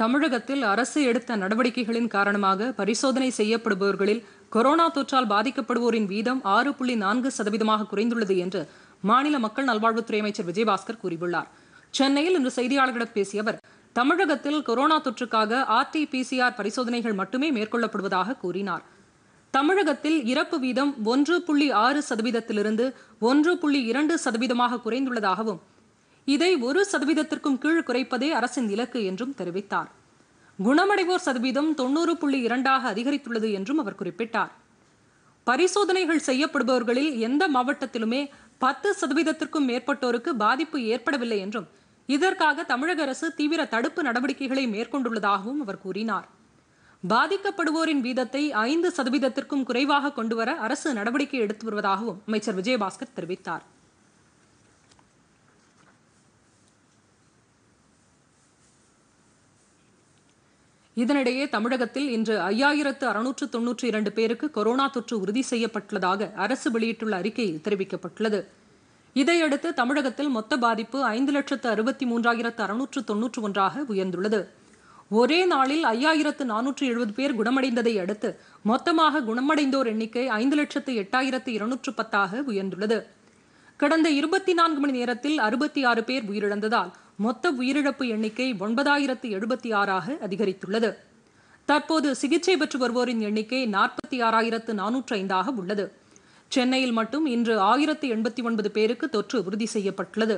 தமிழகத்தில் அரசு எடுத்த நடவடிக்கைகளின் காரணமாக பரிசோதனை செய்யப்படுபவர்களில் கொரோனா தொற்றால் பாதிக்கப்படுவோரின் வீதம் ஆறு புள்ளி நான்கு சதவீதமாக குறைந்துள்ளது என்று மாநில மக்கள் நல்வாழ்வுத்துறை அமைச்சர் விஜயபாஸ்கர் கூறியுள்ளார் சென்னையில் இன்று செய்தியாளர்களிடம் பேசிய அவர் தமிழகத்தில் கொரோனா தொற்றுக்காக ஆர்டி பிசிஆர் பரிசோதனைகள் மட்டுமே மேற்கொள்ளப்படுவதாக கூறினார் தமிழகத்தில் இறப்பு வீதம் ஒன்று புள்ளி ஆறு சதவீதத்திலிருந்து ஒன்று புள்ளி இரண்டு சதவீதமாக குறைந்துள்ளதாகவும் இதை ஒரு சதவீதத்திற்கும் கீழ் குறைப்பதே அரசின் இலக்கு என்றும் தெரிவித்தார் குணமடைவோர் சதவீதம் தொன்னூறு புள்ளி இரண்டாக அதிகரித்துள்ளது என்றும் அவர் குறிப்பிட்டார் பரிசோதனைகள் செய்யப்படுபவர்களில் எந்த மாவட்டத்திலுமே பத்து சதவீதத்திற்கும் மேற்பட்டோருக்கு பாதிப்பு ஏற்படவில்லை என்றும் இதற்காக தமிழக அரசு தீவிர தடுப்பு நடவடிக்கைகளை மேற்கொண்டுள்ளதாகவும் அவர் கூறினார் பாதிக்கப்படுவோரின் வீதத்தை ஐந்து சதவீதத்திற்கும் குறைவாக கொண்டுவர அரசு நடவடிக்கை எடுத்து வருவதாகவும் அமைச்சர் விஜயபாஸ்கர் தெரிவித்தார் இதனிடையே தமிழகத்தில் இன்று ஐயாயிரத்து அறுநூற்று தொன்னூற்றி இரண்டு பேருக்கு கொரோனா தொற்று உறுதி செய்யப்பட்டுள்ளதாக அரசு வெளியிட்டுள்ள அறிக்கையில் தெரிவிக்கப்பட்டுள்ளது இதையடுத்து தமிழகத்தில் மொத்த பாதிப்பு ஐந்து லட்சத்து அறுபத்தி மூன்றாயிரத்து அறுநூற்று தொன்னூற்று ஒன்றாக உயர்ந்துள்ளது ஒரே நாளில் ஐயாயிரத்து நானூற்று எழுபது பேர் குணமடைந்ததை அடுத்து மொத்தமாக குணமடைந்தோர் எண்ணிக்கை ஐந்து லட்சத்து எட்டாயிரத்து இருநூற்று பத்தாக உயர்ந்துள்ளது கடந்த இருபத்தி நான்கு மணி நேரத்தில் அறுபத்தி ஆறு பேர் உயிரிழந்ததால் மொத்த உயிரிழப்பு எண்ணிக்கை ஒன்பதாயிரத்து எழுபத்தி ஆறாக அதிகரித்துள்ளது தற்போது சிகிச்சை பெற்று வருவோரின் எண்ணிக்கை நாற்பத்தி ஆறாயிரத்து நானூற்று ஐந்தாக உள்ளது சென்னையில் மட்டும் இன்று ஆயிரத்து எண்பத்தி ஒன்பது பேருக்கு தொற்று உறுதி செய்யப்பட்டுள்ளது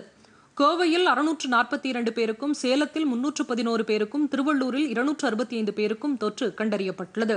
கோவையில் அறுநூற்று நாற்பத்தி இரண்டு பேருக்கும் சேலத்தில் முன்னூற்று பதினோரு பேருக்கும் திருவள்ளூரில் இருநூற்று அறுபத்தி ஐந்து பேருக்கும் தொற்று கண்டறியப்பட்டுள்ளது